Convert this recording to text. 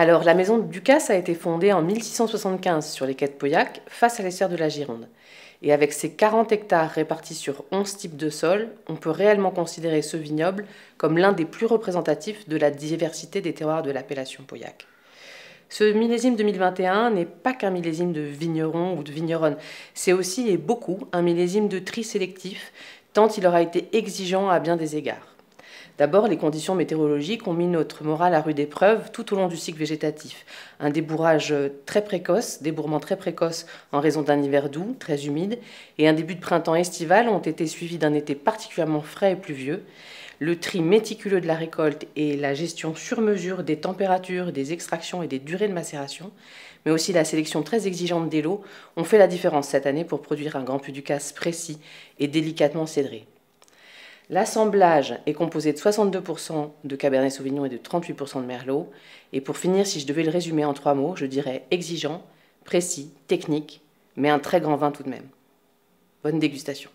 Alors, la maison Ducasse a été fondée en 1675 sur les quêtes de Pauillac, face à l'essor de la Gironde. Et avec ses 40 hectares répartis sur 11 types de sols, on peut réellement considérer ce vignoble comme l'un des plus représentatifs de la diversité des terroirs de l'appellation Pauillac. Ce millésime 2021 n'est pas qu'un millésime de vignerons ou de vigneronne, c'est aussi et beaucoup un millésime de tri sélectif, tant il aura été exigeant à bien des égards. D'abord, les conditions météorologiques ont mis notre morale à rude épreuve tout au long du cycle végétatif. Un débourrage très précoce, débourrement très précoce en raison d'un hiver doux, très humide, et un début de printemps estival ont été suivis d'un été particulièrement frais et pluvieux. Le tri méticuleux de la récolte et la gestion sur mesure des températures, des extractions et des durées de macération, mais aussi la sélection très exigeante des lots, ont fait la différence cette année pour produire un grand puducas précis et délicatement cédré. L'assemblage est composé de 62% de Cabernet Sauvignon et de 38% de Merlot. Et pour finir, si je devais le résumer en trois mots, je dirais exigeant, précis, technique, mais un très grand vin tout de même. Bonne dégustation.